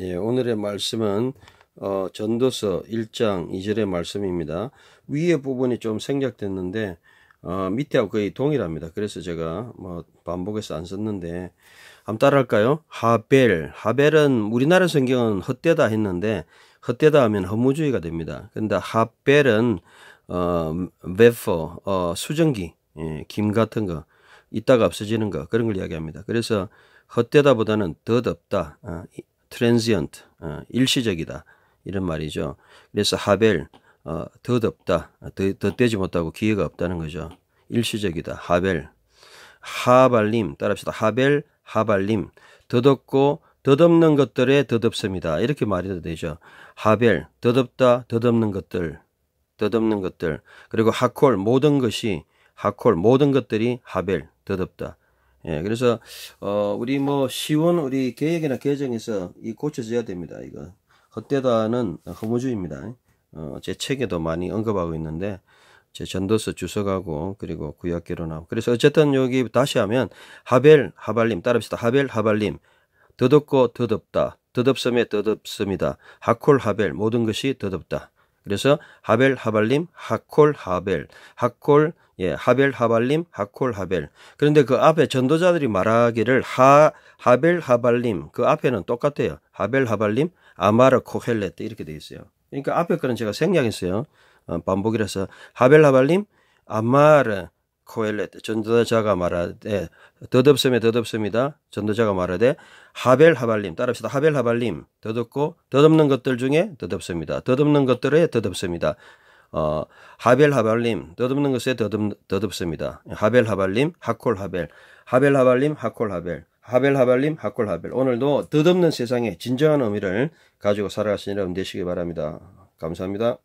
예, 오늘의 말씀은 어, 전도서 1장 2절의 말씀입니다. 위에 부분이 좀 생략됐는데 어, 밑에하고 거의 동일합니다. 그래서 제가 뭐 반복해서 안 썼는데 한번 따라할까요? 하벨. 하벨은 우리나라 성경은 헛되다 했는데 헛되다 하면 허무주의가 됩니다. 근데 하벨은 어, 웨퍼어 수증기 예, 김 같은 거 있다가 없어지는 거 그런 걸 이야기합니다. 그래서 헛되다보다는 더덥다 아, 어, 트랜지언트, 어, 일시적이다. 이런 말이죠. 그래서 하벨, 어, 덧없다, 더, 덧되지 못하고 기회가 없다는 거죠. 일시적이다. 하벨. 하발림, 따라합시다. 하벨, 하발림. 더덥고더덥는 것들의 더덥습니다 이렇게 말해도 되죠. 하벨, 더덥다더덥는 것들, 더덥는 것들. 그리고 하콜, 모든 것이, 하콜, 모든 것들이 하벨, 더덥다 예, 그래서 어 우리 뭐 쉬운 우리 계획이나 계정에서 이 고쳐져야 됩니다. 이거 헛되다는 허무주의입니다. 어, 제 책에도 많이 언급하고 있는데 제 전도서 주석하고 그리고 구약개론하고 그래서 어쨌든 여기 다시 하면 하벨 하발님 따릅시다. 하벨 하발님 더덥고 더덥다 더덥섬에 더덥습니다. 하콜 하벨 모든 것이 더덥다. 그래서 하벨 하발림 하콜 하벨 하콜 예 하벨 하발림 하콜 하벨 그런데 그 앞에 전도자들이 말하기를 하 하벨 하발림 그 앞에는 똑같아요 하벨 하발림 아마르 코헬렛 이렇게 돼 있어요 그러니까 앞에 거는 제가 생략했어요 어, 반복이라서 하벨 하발림 아마르 코엘레트 전도자가 말하되 더없음에더없습니다 전도자가 말하되 하벨 하발님 따라합시다. 하벨 하발님더없고더없는 것들 중에 더없습니다더없는 것들에 더없습니다 어, 하벨 하발님더없는 것에 더없더없습니다 하벨 하발님 하콜 하벨 하벨 하발님 하콜 하벨 하벨 하발님 하콜 하벨 오늘도 더없는세상에 진정한 의미를 가지고 살아가시는 여러분 되시기 바랍니다. 감사합니다.